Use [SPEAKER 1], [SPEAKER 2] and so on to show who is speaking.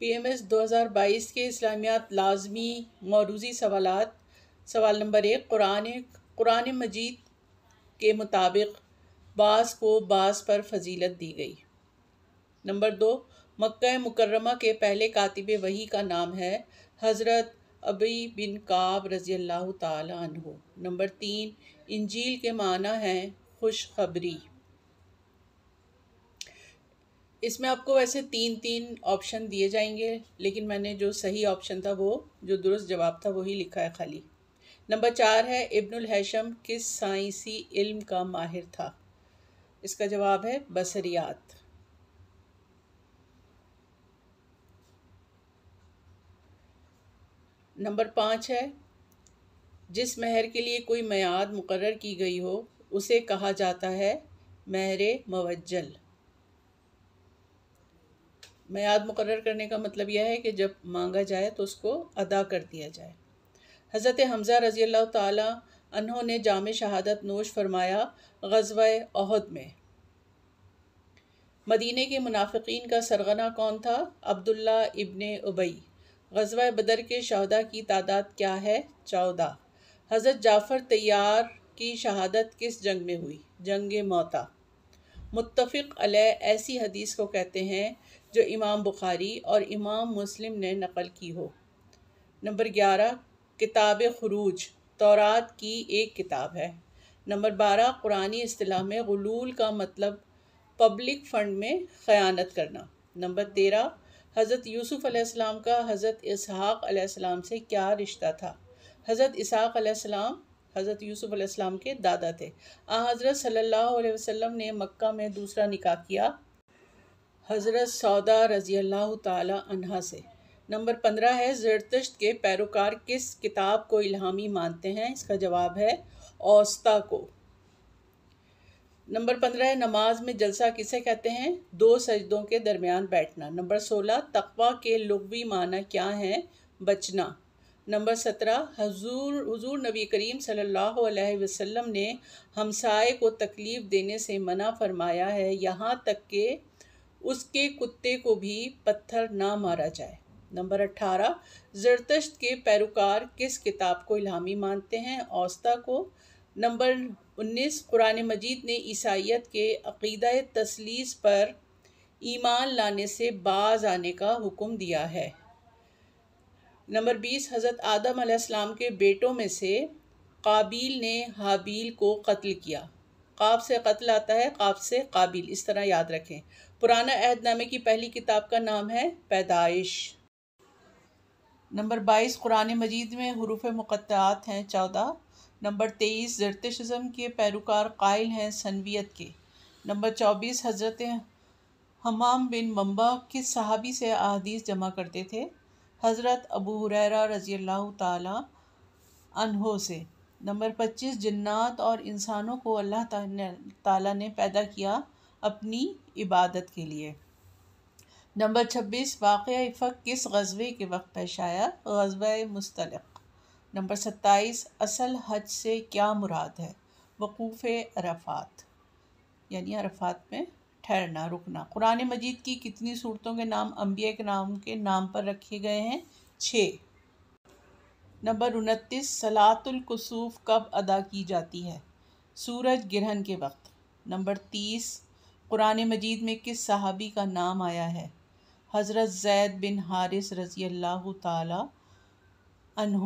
[SPEAKER 1] P M S दो हज़ार बाईस के इस्लामियात लाजमी मौरूज़ी सवाल सवाल नंबर एक कुरान कुरान मजीद के मुताबिक बास को बास पर फजीलत दी गई नंबर दो मक्का मुकर्रमा के पहले कातिब वही का नाम है हज़रत अबी बिन काब रज़ी अल्लाह तहो नंबर तीन इंजील के माना हैं खुशखबरी इसमें आपको वैसे तीन तीन ऑप्शन दिए जाएंगे लेकिन मैंने जो सही ऑप्शन था वो जो दुरुस्त जवाब था वही लिखा है खाली नंबर चार है इब्नुल हैशम किस साइंसी इल्म का माहिर था इसका जवाब है बसरियात नंबर पाँच है जिस महर के लिए कोई मैाद मुकर की गई हो उसे कहा जाता है महर मवज्जल मैाद मुकर करने का मतलब यह है कि जब मांगा जाए तो उसको अदा कर दिया जाए हज़रत हमज़ा रज़ी अल्लाह तहों ने जाम शहादत नोश फरमाया गजवा अहद में मदीने के मुनाफिक का सरगना कौन था अब्दुल्ला इबन उबई गजवा बदर के शहदा की तादाद क्या है चौदह हज़रत जाफ़र तैयार की शहादत किस जंग में हुई जंग मौता मुतफ़ ऐसी हदीस को कहते हैं जो इमाम बुखारी और इमाम मुस्लिम ने नकल की हो नंबर ग्यारह किताब खरूज तौरात की एक किताब है नंबर बारह कुरानी असलाह में गलूल का मतलब पब्लिक फ़ंड में ख़यानत करना नंबर तेरह हज़रत यूसुफ़ का हज़रत इसहाक़ से क्या रिश्ता था हज़रत इसहाक़ हज़रत यूसुफ़ के दादा थे आ हज़रत सल्ला वसम ने मक्का में दूसरा निकाह किया हज़रत सौदा रज़ी अल्लाह तहा से नंबर पंद्रह है जरतश्त के पैरोकार किस किताब को इल्हामी मानते हैं इसका जवाब है औस्ता को नंबर पंद्रह है नमाज में जलसा किसे कहते हैं दो सजदों के दरमियान बैठना नंबर सोलह तकवा के लुगवी माना क्या है बचना नंबर सत्रह हजूर हजूर नबी करीम सल्लल्लाहु अलैहि वसल्लम ने हमसाए को तकलीफ़ देने से मना फरमाया है यहाँ तक कि उसके कुत्ते को भी पत्थर ना मारा जाए नंबर अट्ठारह जरतश्त के पैरोकार किस किताब को इलामी मानते हैं औस्ता को नंबर उन्नीस कुरान मजीद ने ईसाइत के अकीदा तसलीस पर ईमान लाने से बाज आने का हुक्म दिया है नंबर बीस हज़रत आदम आसमाम के बेटों में से काबिल ने हाबील को कत्ल किया काब से कत्ल आता है काब से काबिल इस तरह याद रखें पुराना अहदनामे की पहली किताब का नाम है पैदाइश नंबर बाईस कुरान मजीद में हरूफ मुक़त्त हैं चौदह नंबर तेईस जरतशज़म के पैरोकार कायल हैं सनवियत के नंबर चौबीस हज़रत हमाम बिन मम्बा किस सहाबी से अदीस जमा करते थे हज़रत अबू हुरैरा रज़ी अल्लाह तहो से नंबर पच्चीस जन्नात और इंसानों को अल्लाह ताला ने पैदा किया अपनी इबादत के लिए नंबर छब्बीस वाक़ इफ़क किस गज़बे के वक्त पेश आया गजब मुस्तलक नंबर सत्ताईस असल हज से क्या मुराद है वकूफ़ अरफात यानी अरफात में ठहरना रुकना कुरान मजीद की कितनी सूरतों के नाम अम्बिया के नाम के नाम पर रखे गए हैं छः नंबर उनतीस सलातुलकसूफ़ कब अदा की जाती है सूरज ग्रहण के वक्त नंबर तीस कुरान मजीद में किस सहाबी का नाम आया है हज़रत जैद बिन हारिस रज़ी अल्लाह तह